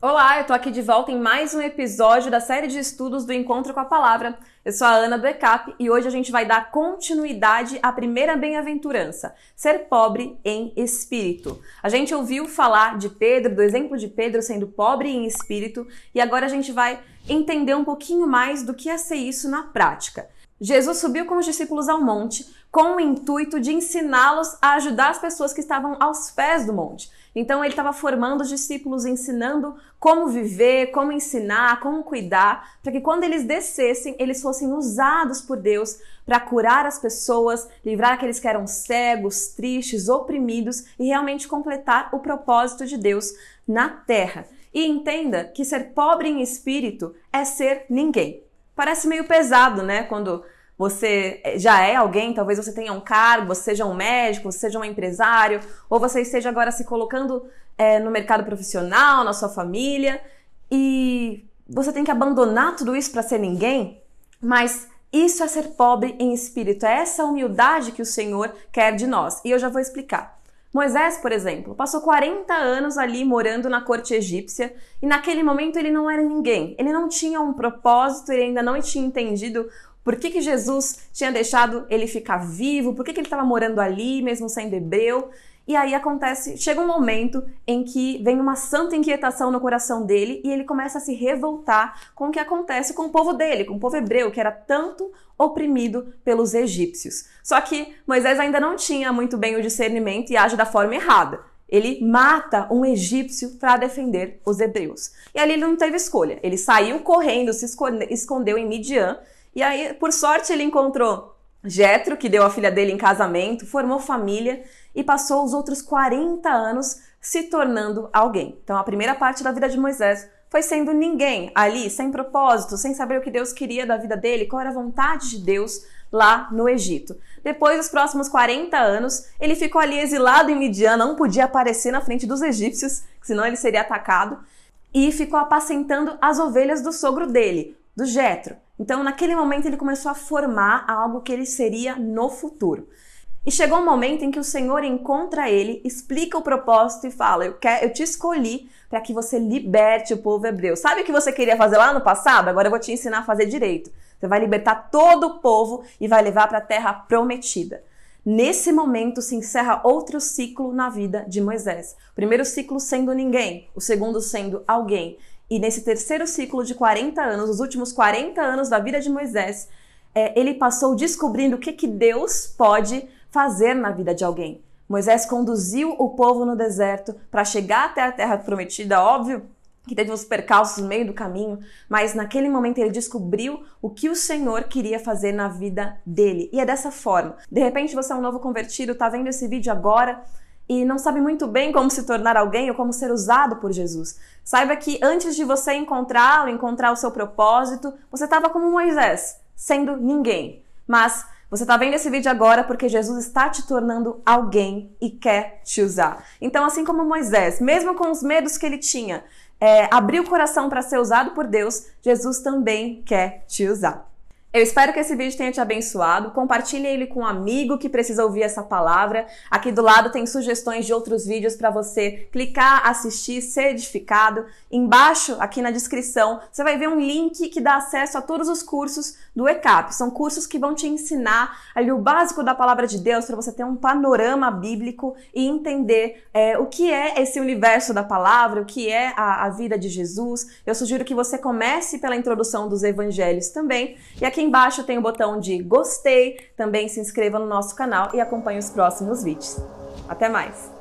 Olá, eu tô aqui de volta em mais um episódio da série de estudos do Encontro com a Palavra. Eu sou a Ana do ECAP e hoje a gente vai dar continuidade à primeira bem-aventurança, ser pobre em espírito. A gente ouviu falar de Pedro, do exemplo de Pedro sendo pobre em espírito, e agora a gente vai entender um pouquinho mais do que é ser isso na prática. Jesus subiu com os discípulos ao monte com o intuito de ensiná-los a ajudar as pessoas que estavam aos pés do monte. Então ele estava formando os discípulos, ensinando como viver, como ensinar, como cuidar, para que quando eles descessem, eles fossem usados por Deus para curar as pessoas, livrar aqueles que eram cegos, tristes, oprimidos e realmente completar o propósito de Deus na terra. E entenda que ser pobre em espírito é ser ninguém parece meio pesado, né? Quando você já é alguém, talvez você tenha um cargo, você seja um médico, você seja um empresário, ou você esteja agora se colocando é, no mercado profissional, na sua família, e você tem que abandonar tudo isso para ser ninguém? Mas isso é ser pobre em espírito, é essa humildade que o Senhor quer de nós. E eu já vou explicar. Moisés, por exemplo, passou 40 anos ali morando na corte egípcia e naquele momento ele não era ninguém. Ele não tinha um propósito, ele ainda não tinha entendido por que, que Jesus tinha deixado ele ficar vivo, por que, que ele estava morando ali, mesmo sendo hebreu. E aí acontece, chega um momento em que vem uma santa inquietação no coração dele e ele começa a se revoltar com o que acontece com o povo dele, com o povo hebreu, que era tanto oprimido pelos egípcios. Só que Moisés ainda não tinha muito bem o discernimento e age da forma errada. Ele mata um egípcio para defender os hebreus. E ali ele não teve escolha. Ele saiu correndo, se escondeu em Midian. E aí, por sorte, ele encontrou Jetro, que deu a filha dele em casamento, formou família e passou os outros 40 anos se tornando alguém. Então a primeira parte da vida de Moisés foi sendo ninguém, ali, sem propósito, sem saber o que Deus queria da vida dele, qual era a vontade de Deus lá no Egito. Depois dos próximos 40 anos, ele ficou ali exilado em Midian, não podia aparecer na frente dos egípcios, senão ele seria atacado, e ficou apacentando as ovelhas do sogro dele, do Jetro. Então, naquele momento, ele começou a formar algo que ele seria no futuro. E chegou um momento em que o Senhor encontra ele, explica o propósito e fala: Eu, eu te escolhi para que você liberte o povo hebreu. Sabe o que você queria fazer lá no passado? Agora eu vou te ensinar a fazer direito. Você vai libertar todo o povo e vai levar para a terra prometida. Nesse momento se encerra outro ciclo na vida de Moisés. O primeiro ciclo sendo ninguém, o segundo sendo alguém. E nesse terceiro ciclo de 40 anos, os últimos 40 anos da vida de Moisés, é, ele passou descobrindo o que, que Deus pode fazer na vida de alguém. Moisés conduziu o povo no deserto para chegar até a terra prometida, óbvio que teve uns percalços no meio do caminho, mas naquele momento ele descobriu o que o Senhor queria fazer na vida dele. E é dessa forma. De repente você é um novo convertido, está vendo esse vídeo agora, e não sabe muito bem como se tornar alguém ou como ser usado por Jesus. Saiba que antes de você encontrá-lo, encontrar o seu propósito, você estava como Moisés, sendo ninguém. Mas você está vendo esse vídeo agora porque Jesus está te tornando alguém e quer te usar. Então, assim como Moisés, mesmo com os medos que ele tinha, é, abriu o coração para ser usado por Deus, Jesus também quer te usar. Eu espero que esse vídeo tenha te abençoado. Compartilhe ele com um amigo que precisa ouvir essa palavra. Aqui do lado tem sugestões de outros vídeos para você clicar, assistir, ser edificado. Embaixo, aqui na descrição, você vai ver um link que dá acesso a todos os cursos do ECAP. São cursos que vão te ensinar ali o básico da palavra de Deus para você ter um panorama bíblico e entender é, o que é esse universo da palavra, o que é a, a vida de Jesus. Eu sugiro que você comece pela introdução dos evangelhos também. E aqui embaixo tem o botão de gostei, também se inscreva no nosso canal e acompanhe os próximos vídeos. Até mais!